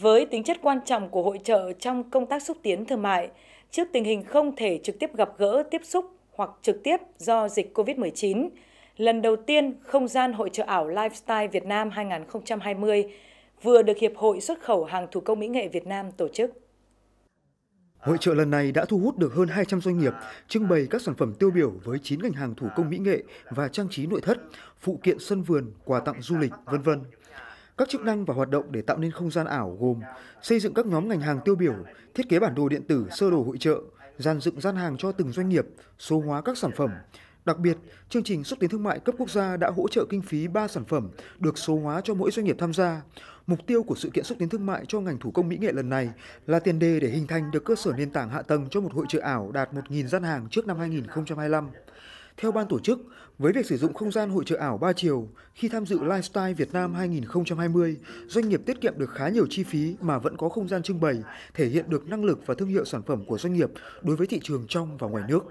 Với tính chất quan trọng của hội trợ trong công tác xúc tiến thương mại, trước tình hình không thể trực tiếp gặp gỡ, tiếp xúc hoặc trực tiếp do dịch COVID-19, lần đầu tiên không gian hội trợ ảo Lifestyle Việt Nam 2020 vừa được Hiệp hội xuất khẩu hàng thủ công mỹ nghệ Việt Nam tổ chức. Hội trợ lần này đã thu hút được hơn 200 doanh nghiệp trưng bày các sản phẩm tiêu biểu với 9 ngành hàng thủ công mỹ nghệ và trang trí nội thất, phụ kiện sân vườn, quà tặng du lịch, vân vân. Các chức năng và hoạt động để tạo nên không gian ảo gồm xây dựng các nhóm ngành hàng tiêu biểu, thiết kế bản đồ điện tử, sơ đồ hội trợ, dàn dựng gian hàng cho từng doanh nghiệp, số hóa các sản phẩm. Đặc biệt, chương trình xúc tiến thương mại cấp quốc gia đã hỗ trợ kinh phí 3 sản phẩm được số hóa cho mỗi doanh nghiệp tham gia. Mục tiêu của sự kiện xúc tiến thương mại cho ngành thủ công mỹ nghệ lần này là tiền đề để hình thành được cơ sở nền tảng hạ tầng cho một hội trợ ảo đạt 1.000 gian hàng trước năm 2025. Theo ban tổ chức, với việc sử dụng không gian hội trợ ảo 3 chiều, khi tham dự Lifestyle Việt Nam 2020, doanh nghiệp tiết kiệm được khá nhiều chi phí mà vẫn có không gian trưng bày, thể hiện được năng lực và thương hiệu sản phẩm của doanh nghiệp đối với thị trường trong và ngoài nước.